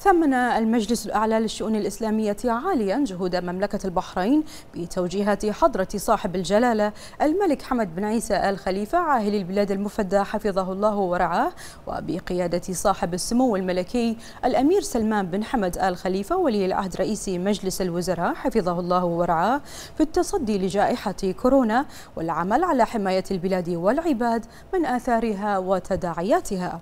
ثمن المجلس الأعلى للشؤون الإسلامية عاليا جهود مملكة البحرين بتوجيهات حضرة صاحب الجلالة الملك حمد بن عيسى آل خليفة عاهل البلاد المفدى حفظه الله ورعاه وبقيادة صاحب السمو الملكي الأمير سلمان بن حمد آل خليفة ولي العهد رئيس مجلس الوزراء حفظه الله ورعاه في التصدي لجائحة كورونا والعمل على حماية البلاد والعباد من آثارها وتداعياتها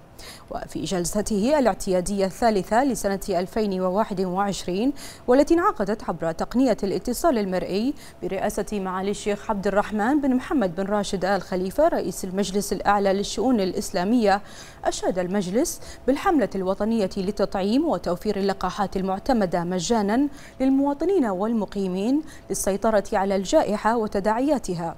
وفي جلسته الاعتيادية الثالثة لسنة 2021 والتي انعقدت عبر تقنية الاتصال المرئي برئاسة معالي الشيخ عبد الرحمن بن محمد بن راشد آل خليفة رئيس المجلس الأعلى للشؤون الإسلامية أشاد المجلس بالحملة الوطنية لتطعيم وتوفير اللقاحات المعتمدة مجانا للمواطنين والمقيمين للسيطرة على الجائحة وتداعياتها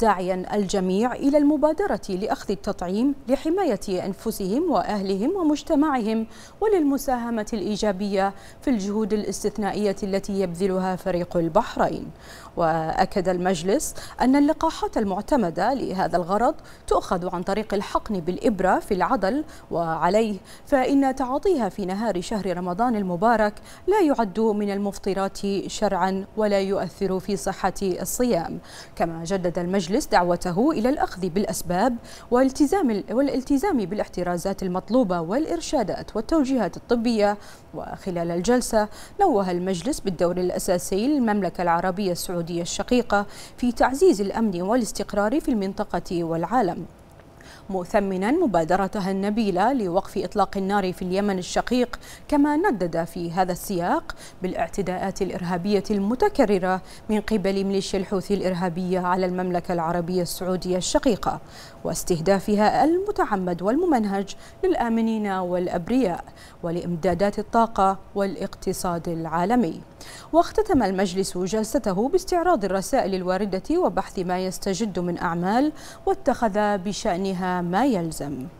داعيا الجميع إلى المبادرة لأخذ التطعيم لحماية أنفسهم وأهلهم ومجتمعهم وللمساهمة الإيجابية في الجهود الاستثنائية التي يبذلها فريق البحرين وأكد المجلس أن اللقاحات المعتمدة لهذا الغرض تؤخذ عن طريق الحقن بالإبرة في العضل وعليه فإن تعاطيها في نهار شهر رمضان المبارك لا يعد من المفطرات شرعا ولا يؤثر في صحة الصيام كما جدد المجلس المجلس دعوته إلى الأخذ بالأسباب والالتزام, والالتزام بالاحترازات المطلوبة والإرشادات والتوجيهات الطبية وخلال الجلسة نوه المجلس بالدور الأساسي للمملكة العربية السعودية الشقيقة في تعزيز الأمن والاستقرار في المنطقة والعالم مثمنا مبادرتها النبيلة لوقف إطلاق النار في اليمن الشقيق كما ندد في هذا السياق بالاعتداءات الإرهابية المتكررة من قبل ميليشيا الحوثي الإرهابية على المملكة العربية السعودية الشقيقة واستهدافها المتعمد والممنهج للآمنين والأبرياء ولإمدادات الطاقة والاقتصاد العالمي واختتم المجلس جلسته باستعراض الرسائل الواردة وبحث ما يستجد من أعمال واتخذ بشأنها ما يلزم